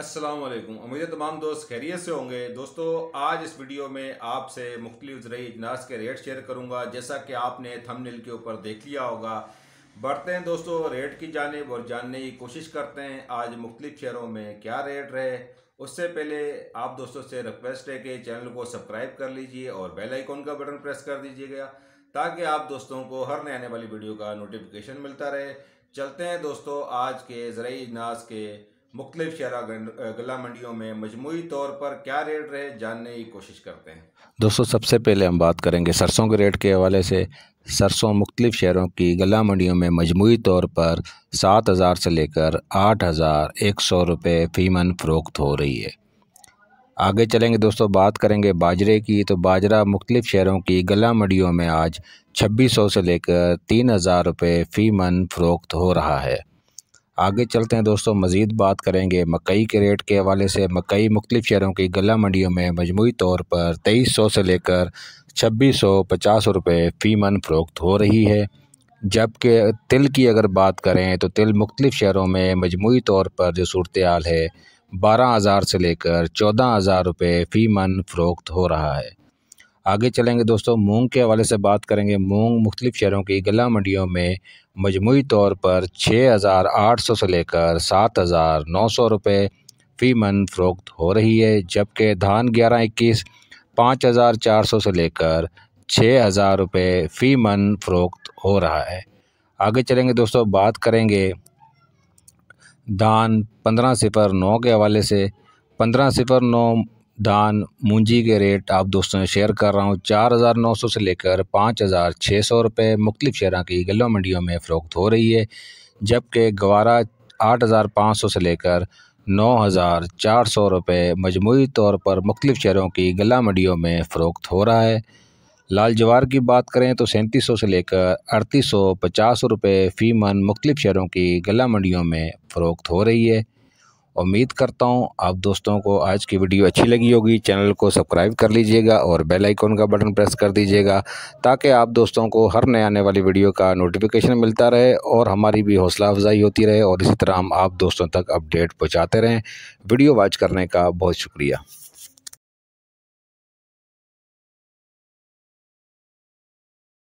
अस्सलाम वालेकुम उम्मीद है तमाम दोस्त खैरियत से होंगे दोस्तों आज इस वीडियो में आपसे मुख्तलिफ ज़रूरी अजनास के रेट शेयर करूँगा जैसा कि आपने थंबनेल के ऊपर देख लिया होगा बढ़ते हैं दोस्तों रेट की जानब और जानने की कोशिश करते हैं आज मुख्तलिफ शेयरों में क्या रेट रहे उससे पहले आप दोस्तों से रिक्वेस्ट है कि चैनल को सब्सक्राइब कर लीजिए और बेल आइकॉन का बटन प्रेस कर दीजिएगा ताकि आप दोस्तों को हर नए आने वाली वीडियो का नोटिफिकेशन मिलता रहे चलते हैं दोस्तों आज के जरिए अजनास के मुख्तलिफ शरा गला मंडियों में मजमू तौर पर क्या रेट रहे जानने की कोशिश करते हैं दोस्तों सबसे पहले हम बात करेंगे सरसों के रेट के हवाले से सरसों मुख्तलिफ शहरों की गला मंडियों में मजमू तौर पर सात हज़ार से लेकर आठ हज़ार एक सौ रुपये फ़ीमन फ़रोख्त हो रही है आगे चलेंगे दोस्तों बात करेंगे बाजरे की तो बाजरा मुख्तलिफ शहरों की गला मंडियों में आज छब्बीस सौ से लेकर तीन हज़ार रुपये फ़ीमन फ़रोख्त हो रहा है आगे चलते हैं दोस्तों मज़ीद बात करेंगे मकई के रेट के हवाले से मकई मुख्तलिफ़ शहरों की गला मंडियों में मजमू तौर पर तेईस सौ से लेकर छब्बीस सौ पचास रुपये फ़ी मन फ़रोख्त हो रही है जबकि तिल की अगर बात करें तो तिल मुख्तफ शहरों में मजमू तौर पर जो सूरत हाल है बारह हज़ार से लेकर चौदह हज़ार रुपये फ़ी मन फ़रोख्त हो रहा है आगे चलेंगे दोस्तों मूंग के हवाले से बात करेंगे मूंग मुख्तलिफ़ शहरों की गला मंडियों में मजमू तौर पर छः हज़ार आठ सौ से लेकर सात हज़ार नौ सौ रुपये फ़ी मन फरोख्त हो रही है जबकि धान ग्यारह इक्कीस पाँच हज़ार चार सौ से लेकर छः हज़ार रुपये फ़ी मन फरोख्त हो रहा है आगे चलेंगे दोस्तों बात करेंगे धान पंद्रह सिफर नौ के हवाले से पंद्रह सिफर नौ दान मुंजी के रेट आप दोस्तों से शेयर कर रहा हूँ चार हज़ार नौ सौ से लेकर पाँच हज़ार छः सौ रुपये मुख्तलिफ़ शहर की गलों मंडियों में फ़रोख्त हो रही है जबकि गवारा आठ हज़ार पाँच सौ से लेकर नौ हज़ार चार सौ रुपये मजमू तौर पर मुख्तलिफ़ शहरों की गला मंडियों में फ़रोख्त हो रहा है लाल जवार की बात करें तो सैंतीस सौ से लेकर अड़तीस सौ पचास रुपये फ़ी मन मुख्तलिफ़ शहरों की गला मंडियों में फ़रोख्त हो रही है उम्मीद करता हूँ आप दोस्तों को आज की वीडियो अच्छी लगी होगी चैनल को सब्सक्राइब कर लीजिएगा और बेल आइकॉन का बटन प्रेस कर दीजिएगा ताकि आप दोस्तों को हर नए आने वाली वीडियो का नोटिफिकेशन मिलता रहे और हमारी भी हौसला अफजाई होती रहे और इसी तरह हम आप दोस्तों तक अपडेट पहुँचाते रहें वीडियो वॉच करने का बहुत शुक्रिया